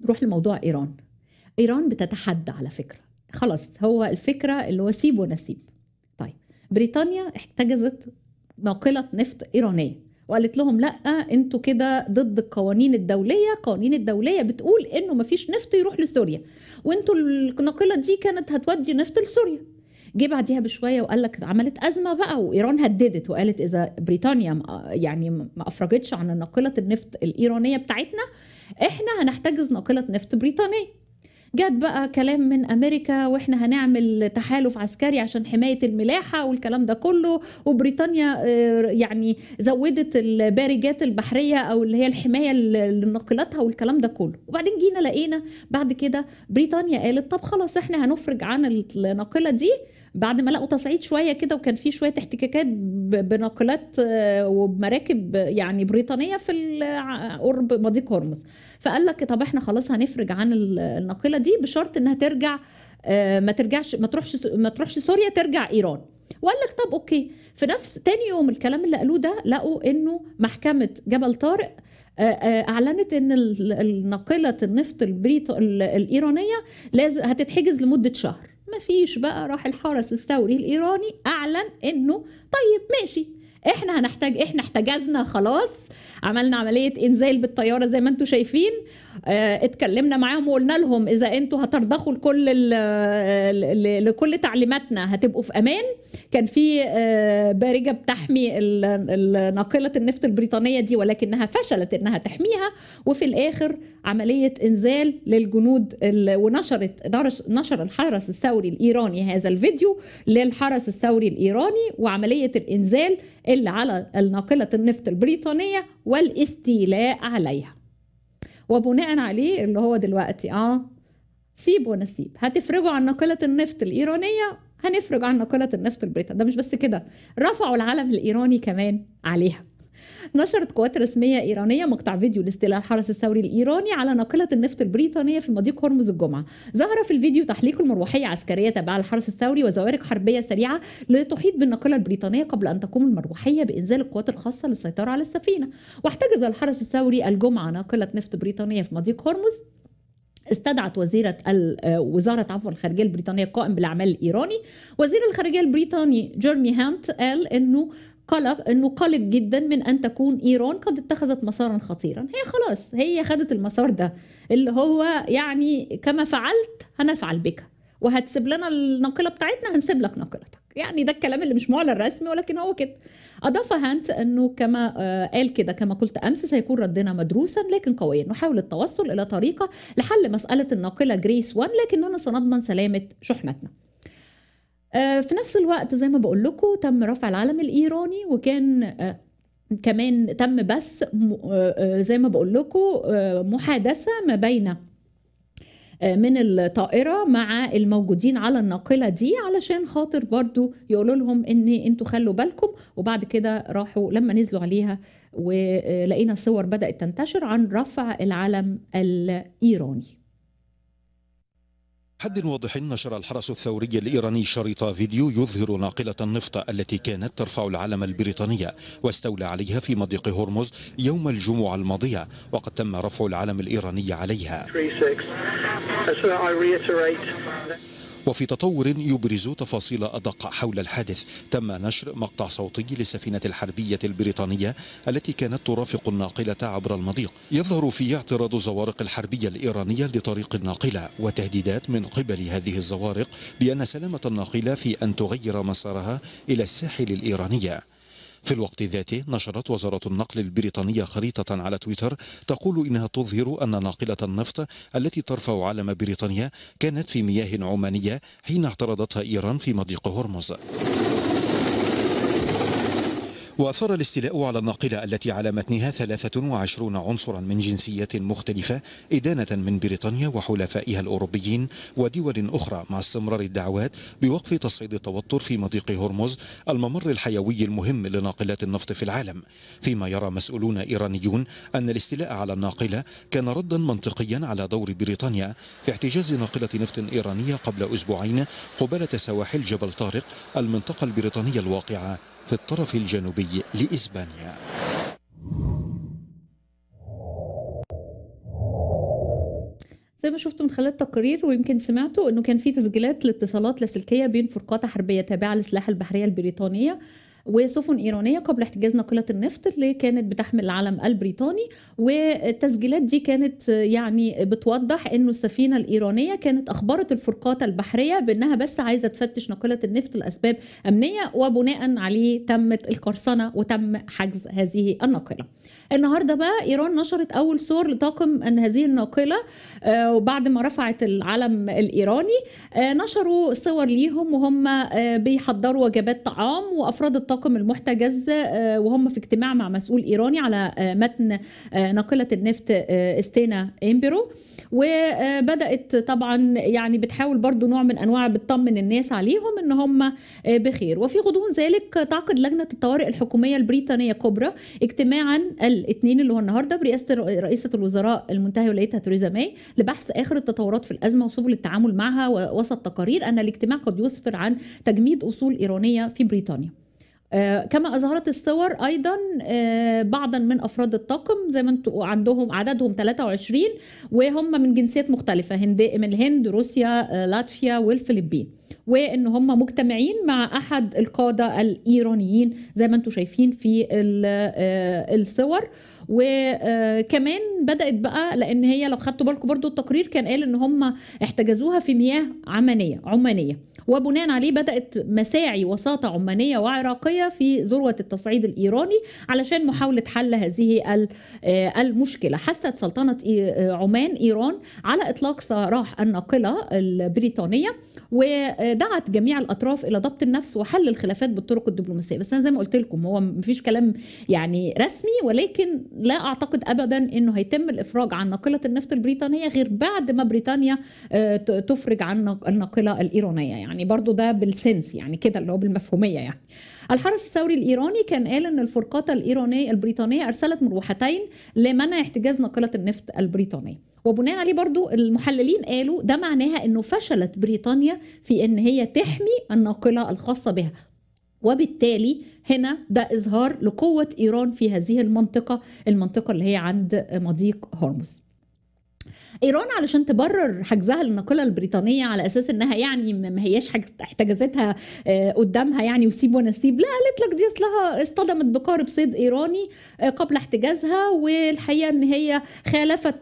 نروح لموضوع ايران ايران بتتحدى على فكره خلاص هو الفكره اللي هو سيب ونسيب طيب بريطانيا احتجزت ناقله نفط ايرانيه وقالت لهم لا انتوا كده ضد القوانين الدوليه القوانين الدوليه بتقول انه مفيش نفط يروح لسوريا وانتوا الناقله دي كانت هتودي نفط لسوريا جه بعديها بشويه وقال لك عملت ازمه بقى وايران هددت وقالت اذا بريطانيا يعني ما افرجتش عن ناقله النفط الايرانيه بتاعتنا احنا هنحتجز ناقله نفط بريطانيه جت بقى كلام من امريكا واحنا هنعمل تحالف عسكري عشان حمايه الملاحه والكلام ده كله وبريطانيا آه، يعني زودت البارجات البحريه او اللي هي الحمايه لناقلاتها والكلام ده كله وبعدين جينا لقينا بعد كده بريطانيا قالت طب خلاص احنا هنفرج عن الناقله دي بعد ما لقوا تصعيد شويه كده وكان في شويه احتكاكات بناقلات آه، وبمراكب يعني بريطانيه في قرب مضيق هرمز فقال لك طب احنا خلاص هنفرج عن الناقله دي بشرط انها ترجع آه، ما ترجعش ما تروحش ما تروحش سوريا ترجع ايران وقال لك طب اوكي في نفس تاني يوم الكلام اللي قالوه ده لقوا انه محكمه جبل طارق آه، اعلنت ان الناقله النفط البريط الايرانيه لازم هتتحجز لمده شهر مفيش بقى راح الحرس الثوري الايراني اعلن انه طيب ماشي احنا هنحتاج احنا احتجزنا خلاص عملنا عمليه انزال بالطياره زي ما انتم شايفين آه، اتكلمنا معاهم وقلنا لهم اذا انتوا هترضخوا لكل لكل تعليماتنا هتبقوا في امان كان في آه، بارجه بتحمي ناقله النفط البريطانيه دي ولكنها فشلت انها تحميها وفي الاخر عمليه انزال للجنود ونشرت نشر الحرس الثوري الايراني هذا الفيديو للحرس الثوري الايراني وعمليه الانزال اللي على ناقله النفط البريطانيه والاستيلاء عليها وبناء عليه اللي هو دلوقتي اه سيب ونسيب هتفرجوا عن ناقلة النفط الإيرانية هنفرج عن ناقلة النفط البريطانية ده مش بس كده رفعوا العلم الإيراني كمان عليها نشرت قوات رسمية إيرانية مقطع فيديو لاستيلاء الحرس الثوري الإيراني على ناقلة النفط البريطانية في مضيق هرمز الجمعة ظهر في الفيديو تحليق المروحية عسكرية تابعة للحرس الثوري وزوارق حربية سريعة لتحيط بالناقلة البريطانية قبل أن تقوم المروحية بإنزال القوات الخاصة للسيطرة على السفينة واحتجز الحرس الثوري الجمعة ناقلة نفط بريطانية في مضيق هرمز استدعت وزيرة آه، وزارة عفوا الخارجية البريطانية القائم بالأعمال الإيراني وزير الخارجية البريطاني جيرمي هانت قال أنه قلق انه قلق جدا من ان تكون ايران قد اتخذت مسارا خطيرا هي خلاص هي خدت المسار ده اللي هو يعني كما فعلت هنفعل بك وهتسيب لنا الناقله بتاعتنا هنسيب لك ناقلتك يعني ده الكلام اللي مش معلن رسمي ولكن هو كده اضاف هانت انه كما آه، قال كده كما قلت امس سيكون ردنا مدروسا لكن قويا نحاول التوصل الى طريقه لحل مساله الناقله جريس 1 لكننا سنضمن سلامه شحنتنا آه، في نفس الوقت زي ما بقول لكم تم رفع العلم الايراني وكان آه، كمان تم بس آه، زي ما بقول لكم محادثه ما بين من الطائرة مع الموجودين على الناقلة دي علشان خاطر برضو يقولوا لهم ان انتوا خلوا بالكم وبعد كده راحوا لما نزلوا عليها ولقينا صور بدأت تنتشر عن رفع العلم الإيراني حد واضح نشر الحرس الثوري الإيراني شريط فيديو يظهر ناقلة النفط التي كانت ترفع العلم البريطاني واستولى عليها في مضيق هرمز يوم الجمعة الماضية وقد تم رفع العلم الإيراني عليها وفي تطور يبرز تفاصيل أدق حول الحادث تم نشر مقطع صوتي للسفينة الحربية البريطانية التي كانت ترافق الناقلة عبر المضيق يظهر فيه اعتراض الزوارق الحربية الإيرانية لطريق الناقلة وتهديدات من قبل هذه الزوارق بأن سلامة الناقلة في أن تغير مسارها إلى الساحل الإيرانية في الوقت ذاته نشرت وزارة النقل البريطانية خريطة على تويتر تقول إنها تظهر أن ناقلة النفط التي ترفع علم بريطانيا كانت في مياه عمانية حين اعترضتها إيران في مضيق هرمز وأثار الاستيلاء على الناقلة التي على متنها 23 عنصرا من جنسيات مختلفة إدانة من بريطانيا وحلفائها الأوروبيين ودول أخرى مع استمرار الدعوات بوقف تصعيد التوتر في مضيق هرمز الممر الحيوي المهم لناقلات النفط في العالم فيما يرى مسؤولون إيرانيون أن الاستيلاء على الناقلة كان ردا منطقيا على دور بريطانيا في احتجاز ناقلة نفط إيرانية قبل أسبوعين قبالة سواحل جبل طارق المنطقة البريطانية الواقعة في الطرف الجنوبي لإسبانيا زي ما شفتوا من خلال التقرير ويمكن سمعتوا انه كان في تسجيلات لاتصالات لاسلكيه بين فرقاطه حربيه تابعه للسلاح البحريه البريطانيه وسفن إيرانية قبل احتجاز ناقلة النفط اللي كانت بتحمل العلم البريطاني والتسجيلات دي كانت يعني بتوضح إنه السفينة الإيرانية كانت أخبرت الفرقات البحرية بأنها بس عايزة تفتش ناقلة النفط لأسباب أمنية وبناء عليه تمت القرصنة وتم حجز هذه الناقلة النهاردة بقى إيران نشرت أول صور لطاقم أن هذه الناقلة آه، وبعد ما رفعت العلم الإيراني آه، نشروا صور ليهم وهم آه، بيحضروا وجبات طعام وأفراد الطاقم الطاقم المحتجز آه، وهم في اجتماع مع مسؤول ايراني على آه، متن آه، ناقله النفط استينا امبرو وبدات طبعا يعني بتحاول برضو نوع من انواع بتطمن الناس عليهم ان هم بخير وفي غضون ذلك تعقد لجنه الطوارئ الحكوميه البريطانيه كوبرا اجتماعا الاثنين اللي هو النهارده برئاسه رئيسه الوزراء المنتهي ولايتها تريزا ماي لبحث اخر التطورات في الازمه وسبل التعامل معها وسط تقارير ان الاجتماع قد يسفر عن تجميد اصول ايرانيه في بريطانيا آه، كما اظهرت الصور ايضا آه، بعضا من افراد الطاقم زي ما انتوا عندهم عددهم 23 وهم من جنسيات مختلفه هند من الهند روسيا آه، لاتفيا والفلبين وان هم مجتمعين مع احد القاده الايرانيين زي ما انتم شايفين في الصور وكمان بدات بقى لان هي لو خدتوا بالكم برضو التقرير كان قال ان هم احتجزوها في مياه عمانيه عمانيه وبناء عليه بدأت مساعي وساطة عمانية وعراقية في ذروة التصعيد الإيراني علشان محاولة حل هذه آه، المشكلة حثت سلطنة آه، عمان إيران على إطلاق سراح الناقلة البريطانية ودعت جميع الأطراف إلى ضبط النفس وحل الخلافات بالطرق الدبلوماسية بس أنا زي ما قلت لكم هو مفيش كلام يعني رسمي ولكن لا أعتقد أبدا أنه هيتم الإفراج عن ناقلة النفط البريطانية غير بعد ما بريطانيا آه، تفرج عن الناقلة الإيرانية يعني يعني برضو ده بالسنس يعني كده اللي هو بالمفهوميه يعني الحرس الثوري الايراني كان قال ان الفرقاطه الايرانيه البريطانيه ارسلت مروحتين لمنع احتجاز ناقله النفط البريطانيه وبناء عليه برضو المحللين قالوا ده معناها انه فشلت بريطانيا في ان هي تحمي الناقله الخاصه بها وبالتالي هنا ده اظهار لقوه ايران في هذه المنطقه المنطقه اللي هي عند مضيق هرمز ايران علشان تبرر حجزها للناقله البريطانيه على اساس انها يعني ما هياش احتجازاتها آه، قدامها يعني وسيب ونسيب لا قالت لك دي اصلها اصطدمت بقارب صيد ايراني آه، قبل احتجازها والحقيقه ان هي خالفت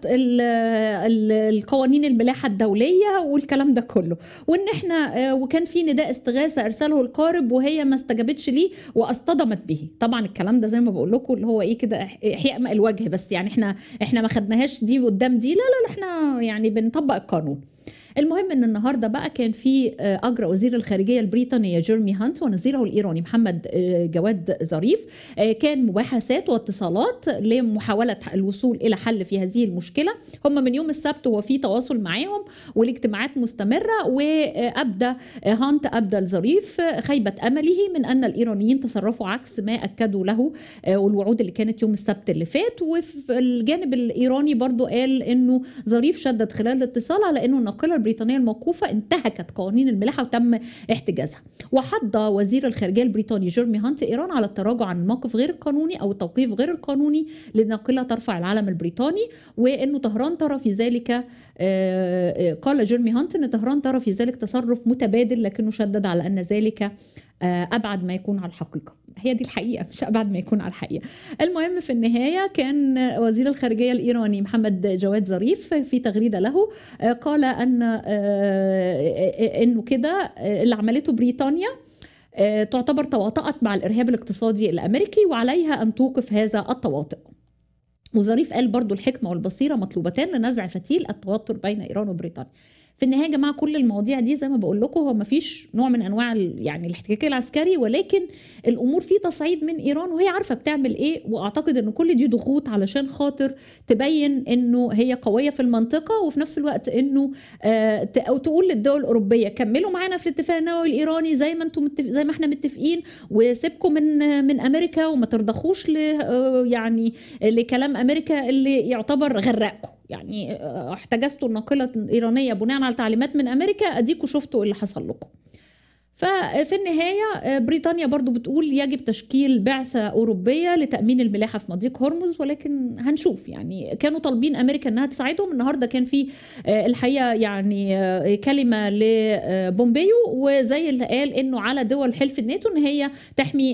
القوانين الملاحه الدوليه والكلام ده كله وان احنا آه، وكان في نداء استغاثه ارسله القارب وهي ما استجابتش ليه واصطدمت به طبعا الكلام ده زي ما بقول لكم اللي هو ايه كده احياء الوجه بس يعني احنا احنا ما خدناهاش دي قدام دي لا لا احنا احنا يعني بنطبق القانون المهم ان النهارده بقى كان في آه، اجرى وزير الخارجيه البريطانيه جيرمي هانت ونظيره الايراني محمد آه، جواد ظريف آه، كان مباحثات واتصالات لمحاوله الوصول الى حل في هذه المشكله هم من يوم السبت هو في تواصل معاهم والاجتماعات مستمره وابدى هانت ابدى الظريف خيبه امله من ان الايرانيين تصرفوا عكس ما اكدوا له والوعود اللي كانت يوم السبت اللي فات وفي الجانب الايراني برضو قال انه ظريف شدد خلال الاتصال على انه الناقله البريطانية الموقوفة انتهكت قوانين الملاحة وتم احتجازها وحض وزير الخارجية البريطاني جيرمي هانت إيران على التراجع عن الموقف غير القانوني أو التوقيف غير القانوني لناقلة ترفع العلم البريطاني وأنه طهران ترى في ذلك آه، آه، قال جيرمي هانت أن طهران ترى في ذلك تصرف متبادل لكنه شدد على أن ذلك آه، ابعد ما يكون على الحقيقه هي دي الحقيقه مش ابعد ما يكون على الحقيقه المهم في النهايه كان وزير الخارجيه الايراني محمد جواد ظريف في تغريده له آه، قال ان آه، انه كده اللي عملته بريطانيا تعتبر تواطأت مع الإرهاب الاقتصادي الأمريكي وعليها أن توقف هذا التواطؤ وظريف قال برضو الحكمة والبصيرة مطلوبتان لنزع فتيل التوتر بين إيران وبريطانيا في النهايه يا جماعه كل المواضيع دي زي ما بقول لكم هو ما فيش نوع من انواع يعني الاحتكاك العسكري ولكن الامور في تصعيد من ايران وهي عارفه بتعمل ايه واعتقد ان كل دي ضغوط علشان خاطر تبين انه هي قويه في المنطقه وفي نفس الوقت انه آه او تقول للدول الاوروبيه كملوا معانا في الاتفاق النووي الايراني زي ما انتم متف... زي ما احنا متفقين وسيبكم من من امريكا وما ترضخوش ل آه، يعني لكلام امريكا اللي يعتبر غرقكم يعني آه، احتجزتوا الناقله الايرانيه بناء على تعليمات من امريكا اديكوا شفتوا إيه اللي حصل لكم ففي النهاية آه، بريطانيا برضو بتقول يجب تشكيل بعثة أوروبية لتأمين الملاحة في مضيق هرمز ولكن هنشوف يعني كانوا طالبين أمريكا أنها تساعدهم النهاردة كان في آه، الحقيقة يعني آه، كلمة لبومبيو وزي اللي قال أنه على دول حلف الناتو أن هي تحمي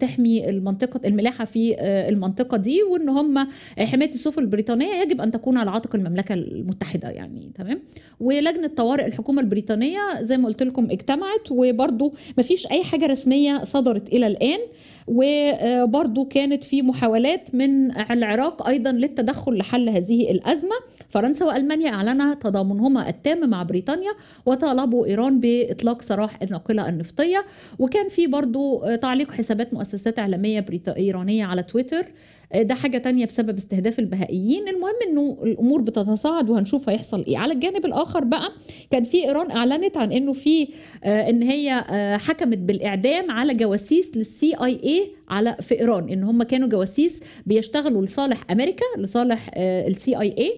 تحمي المنطقة الملاحة في المنطقة دي وأن هم حماية السفن البريطانية يجب أن تكون على عاتق المملكة المتحدة يعني تمام ولجنة طوارئ الحكومة البريطانية زي ما قلت لكم اجتمعت و وبرضه مفيش اي حاجه رسميه صدرت الى الان وبرضه كانت في محاولات من العراق ايضا للتدخل لحل هذه الازمه فرنسا والمانيا اعلنا تضامنهما التام مع بريطانيا وطالبوا ايران باطلاق سراح الناقله النفطيه وكان في برضه تعليق حسابات مؤسسات اعلاميه ايرانيه على تويتر آه، ده حاجه تانية بسبب استهداف البهائيين المهم انه الامور بتتصاعد وهنشوف هيحصل ايه على الجانب الاخر بقى كان في ايران اعلنت عن انه في آه، ان هي آه، حكمت بالاعدام على جواسيس للسي اي اي على في ايران ان هم كانوا جواسيس بيشتغلوا لصالح امريكا لصالح السي اي اي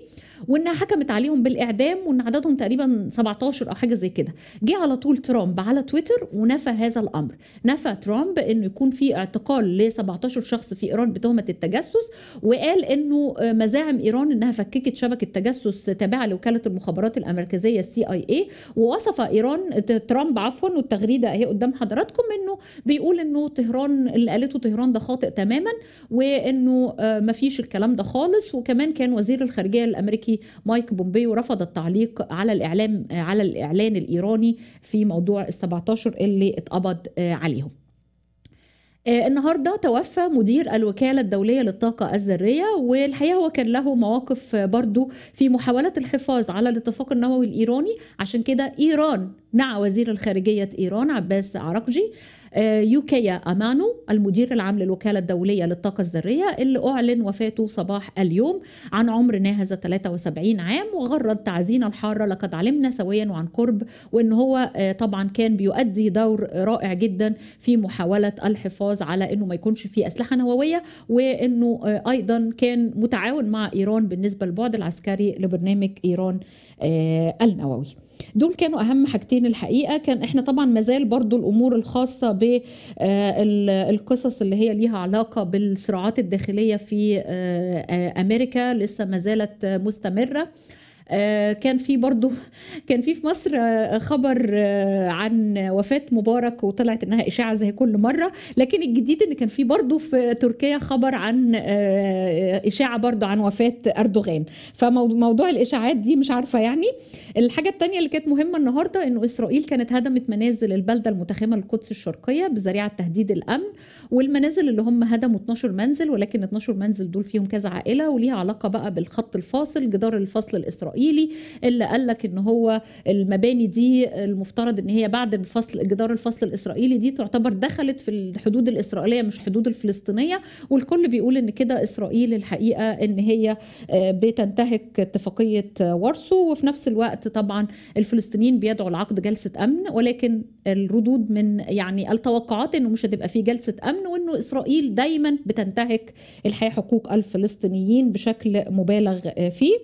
وانها حكمت عليهم بالاعدام وان عددهم تقريبا 17 او حاجه زي كده جه على طول ترامب على تويتر ونفى هذا الامر نفى ترامب انه يكون في اعتقال ل 17 شخص في ايران بتهمه التجسس وقال انه مزاعم ايران انها فككت شبكه تجسس تابعه لوكاله المخابرات المركزيه السي اي اي ووصف ايران ترامب عفوا والتغريده اهي قدام حضراتكم انه بيقول انه طهران اللي قالته طهران ده خاطئ تماما وانه آه، ما فيش الكلام ده خالص وكمان كان وزير الخارجيه الامريكي الامريكي مايك بومبيو رفض التعليق على الاعلام على الاعلان الايراني في موضوع ال 17 اللي اتقبض آه، عليهم آه، النهارده توفى مدير الوكاله الدوليه للطاقه الذريه والحقيقه هو كان له مواقف برضو في محاوله الحفاظ على الاتفاق النووي الايراني عشان كده ايران مع وزير الخارجيه ايران عباس عراقجي آه، يوكيا أمانو المدير العام للوكالة الدولية للطاقة الذرية اللي أعلن وفاته صباح اليوم عن عمر ناهز 73 عام وغرد تعزينا الحارة لقد علمنا سويا وعن قرب وأن هو آه، طبعا كان بيؤدي دور رائع جدا في محاولة الحفاظ على أنه ما يكونش في أسلحة نووية وأنه آه، أيضا كان متعاون مع إيران بالنسبة للبعد العسكري لبرنامج إيران النووي دول كانوا اهم حاجتين الحقيقه كان احنا طبعا مازال برضو الامور الخاصه بالقصص آه، اللي هي ليها علاقه بالصراعات الداخليه في آه، آه، امريكا لسه ما زالت مستمره آه، كان في برضو كان في في مصر آه، خبر آه، عن وفاة مبارك وطلعت انها اشاعة زي كل مرة لكن الجديد ان كان في برضو في تركيا خبر عن اشاعة برضو عن وفاة اردوغان فموضوع الاشاعات دي مش عارفة يعني الحاجة الثانيه اللي كانت مهمة النهاردة انه اسرائيل كانت هدمت منازل البلدة المتخمه القدس الشرقية بذريعة تهديد الامن والمنازل اللي هم هدموا 12 منزل ولكن 12 منزل دول فيهم كذا عائلة وليها علاقة بقى بالخط الفاصل جدار الفصل الاسرائيلي الاسرائيلي اللي قال لك ان هو المباني دي المفترض ان هي بعد الفصل جدار الفصل الاسرائيلي دي تعتبر دخلت في الحدود الاسرائيليه مش حدود الفلسطينيه والكل بيقول ان كده اسرائيل الحقيقه ان هي آه، بتنتهك اتفاقيه وارسو وفي نفس الوقت طبعا الفلسطينيين بيدعوا لعقد جلسه امن ولكن الردود من يعني التوقعات انه مش هتبقى في جلسه امن وانه اسرائيل دايما بتنتهك الحياه حقوق الفلسطينيين بشكل مبالغ آه، فيه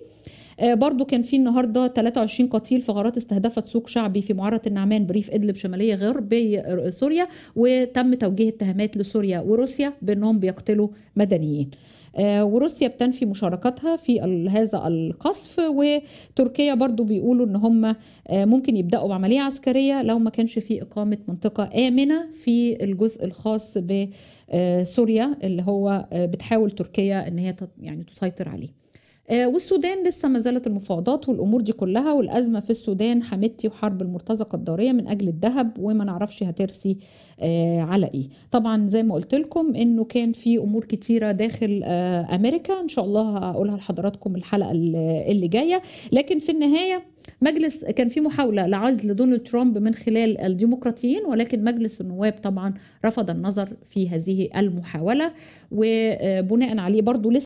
آه، برضو كان في النهارده 23 قتيل في غارات استهدفت سوق شعبي في معرة النعمان بريف ادلب شمالية غربي آه، سوريا وتم توجيه اتهامات لسوريا وروسيا بانهم بيقتلوا مدنيين. آه، وروسيا بتنفي مشاركتها في هذا القصف وتركيا برضو بيقولوا ان هم ممكن يبداوا بعمليه عسكريه لو ما كانش في اقامه منطقه امنه في الجزء الخاص بسوريا اللي هو بتحاول تركيا ان هي يعني تسيطر عليه آه، والسودان لسه ما زالت المفاوضات والامور دي كلها والازمه في السودان حمتي وحرب المرتزقه الداريه من اجل الذهب وما نعرفش هترسي آه، على ايه طبعا زي ما قلت لكم انه كان في امور كتيره داخل آه، امريكا ان شاء الله هقولها لحضراتكم الحلقه اللي جايه لكن في النهايه مجلس كان في محاولة لعزل دونالد ترامب من خلال الديمقراطيين ولكن مجلس النواب طبعا رفض النظر في هذه المحاولة وبناء عليه برضو لسه